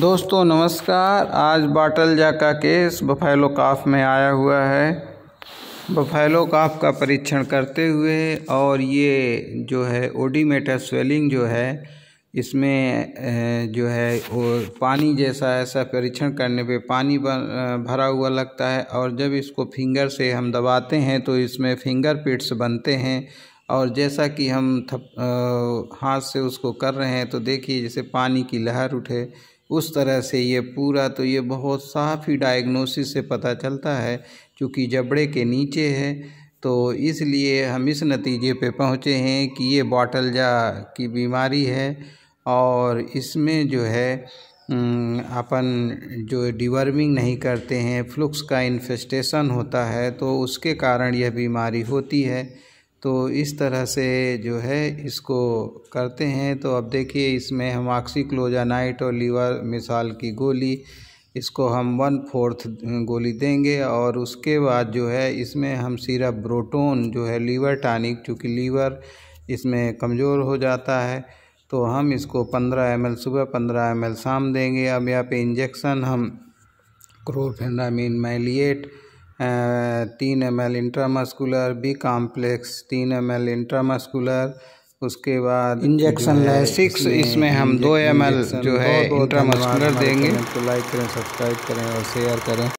दोस्तों नमस्कार आज बाटल जा का केस बफेलो काफ में आया हुआ है बफेलो काफ का परीक्षण करते हुए और ये जो है ओडीमेटा स्वेलिंग जो है इसमें जो है वो पानी जैसा ऐसा परीक्षण करने पे पानी भरा हुआ लगता है और जब इसको फिंगर से हम दबाते हैं तो इसमें फिंगर पिट्स बनते हैं और जैसा कि हम थप हाथ से उसको कर रहे हैं तो देखिए जैसे पानी की लहर उठे उस तरह से ये पूरा तो ये बहुत साफ ही डायग्नोसिस से पता चलता है क्योंकि जबड़े के नीचे है तो इसलिए हम इस नतीजे पे पहुँचे हैं कि ये बॉटल जा की बीमारी है और इसमें जो है अपन जो डिवर्मिंग नहीं करते हैं फ्लुक्स का इन्फेस्टेशन होता है तो उसके कारण यह बीमारी होती है तो इस तरह से जो है इसको करते हैं तो अब देखिए इसमें हम ऑक्सीक्लोजानाइट और लीवर मिसाल की गोली इसको हम वन फोर्थ गोली देंगे और उसके बाद जो है इसमें हम सिरप ब्रोटोन जो है लीवर टानिक चूँकि लीवर इसमें कमज़ोर हो जाता है तो हम इसको पंद्रह एम सुबह पंद्रह एम शाम देंगे अब यहाँ पे इंजेक्शन हम क्रोरफेनामिन माइलिएट तीन M L intramuscular B complex तीन एम एल इंट्रामस्कुलर उसके बाद इंजेक्शन है सिक्स इसमें हम दो एम एल जो है इंट्रामस्कुलर देंगे तो लाइक करें सब्सक्राइब करें और शेयर करें